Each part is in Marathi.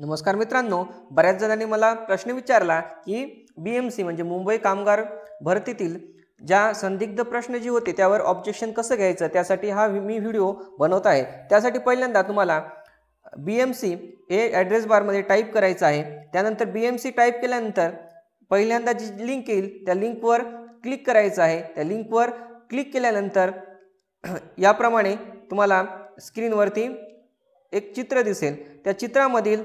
नमस्कार मित्रांनो बऱ्याच जणांनी मला प्रश्न विचारला की बी एम सी म्हणजे मुंबई कामगार भरतीतील ज्या संदिग्ध प्रश्न जी होते त्यावर ऑब्जेक्शन कसं घ्यायचं त्यासाठी हा मी व्हिडिओ बनवत आहे त्यासाठी पहिल्यांदा तुम्हाला बी एम सी हे ॲड्रेस बारमध्ये टाईप करायचं आहे त्यानंतर बी एम सी टाईप केल्यानंतर पहिल्यांदा जी लिंक येईल त्या लिंकवर क्लिक करायचं आहे त्या लिंकवर क्लिक केल्यानंतर याप्रमाणे तुम्हाला स्क्रीनवरती एक चित्र दिसेल त्या चित्रामधील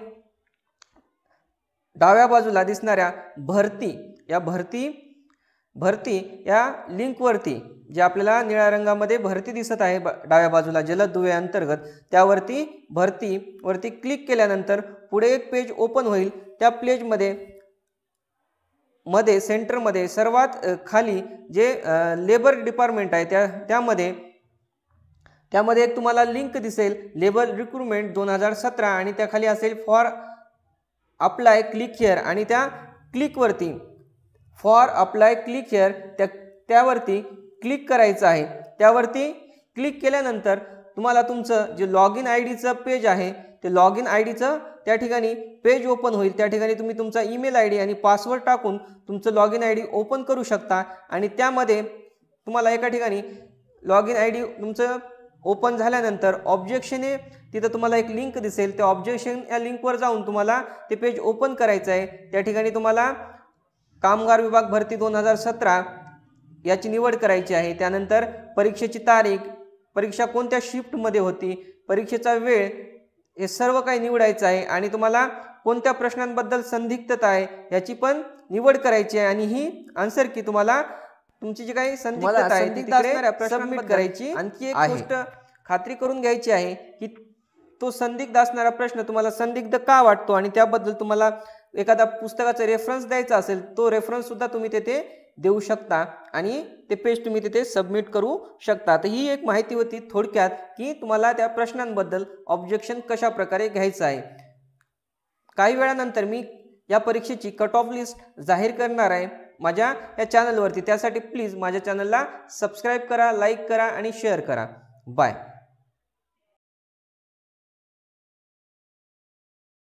डाव्या बाजूला दिसणाऱ्या भरती या भरती भरती या लिंकवरती जे आपल्याला निळ्या रंगामध्ये भरती दिसत आहे डाव्या बाजूला जलद दुवे अंतर्गत त्यावरती भरतीवरती क्लिक केल्यानंतर पुढे एक पेज ओपन होईल त्या पेजमध्ये मध्ये सेंटरमध्ये सर्वात खाली जे लेबर डिपार्टमेंट आहे त्या त्यामध्ये त्यामध्ये एक तुम्हाला लिंक दिसेल लेबर रिक्रुटमेंट दोन हजार सतरा आणि त्याखाली असेल फॉर अप्लाय क्लिक हेअर आणि त्या क्लिकवरती फॉर अप्लाय क्लिक हेअर त्या त्यावरती क्लिक करायचं आहे त्यावरती क्लिक केल्यानंतर तुम्हाला तुमचं जे लॉग इन आय डीचं पेज आहे ते लॉग इन आय डीचं त्या ठिकाणी पेज ओपन होईल त्या ठिकाणी तुम्ही तुमचा ईमेल आय डी आणि पासवर्ड टाकून तुमचं लॉग इन आय डी ओपन करू शकता आणि त्यामध्ये तुम्हाला एका ठिकाणी लॉग इन आय डी तुमचं ओपन झाल्यानंतर ऑब्जेक्शन हे तिथं तुम्हाला एक लिंक दिसेल त्या ऑब्जेक्शन या लिंकवर जाऊन तुम्हाला ते पेज ओपन करायचं आहे त्या ठिकाणी तुम्हाला कामगार विभाग भरती दोन हजार सतरा याची निवड करायची आहे त्यानंतर परीक्षेची तारीख परीक्षा कोणत्या शिफ्टमध्ये होती परीक्षेचा वेळ हे सर्व काही निवडायचं आहे आणि तुम्हाला कोणत्या प्रश्नांबद्दल संदिग्धता आहे याची पण निवड करायची आहे आणि ही आन्सर की तुम्हाला तुमची जी काही संदिग्धता आहे तिकडे सबमिट करायची आणखी एक गोष्ट खात्री करून घ्यायची आहे की तो संदिग्ध असणारा प्रश्न तुम्हाला संदिग्ध का वाटतो आणि त्याबद्दल तुम्हाला एखादा पुस्तकाचा रेफरन्स द्यायचा असेल तो रेफरन्स सुद्धा तुम्ही तेथे देऊ शकता आणि ते पेज तुम्ही तिथे सबमिट करू शकता तर ही एक माहिती होती थोडक्यात की तुम्हाला त्या प्रश्नांबद्दल ऑब्जेक्शन कशा प्रकारे घ्यायचं आहे काही वेळानंतर मी या परीक्षेची कट ऑफ लिस्ट जाहीर करणार आहे माझ्या या चॅनलवरती त्यासाठी प्लीज माझ्या चॅनलला सबस्क्राईब करा लाईक करा आणि शेअर करा बाय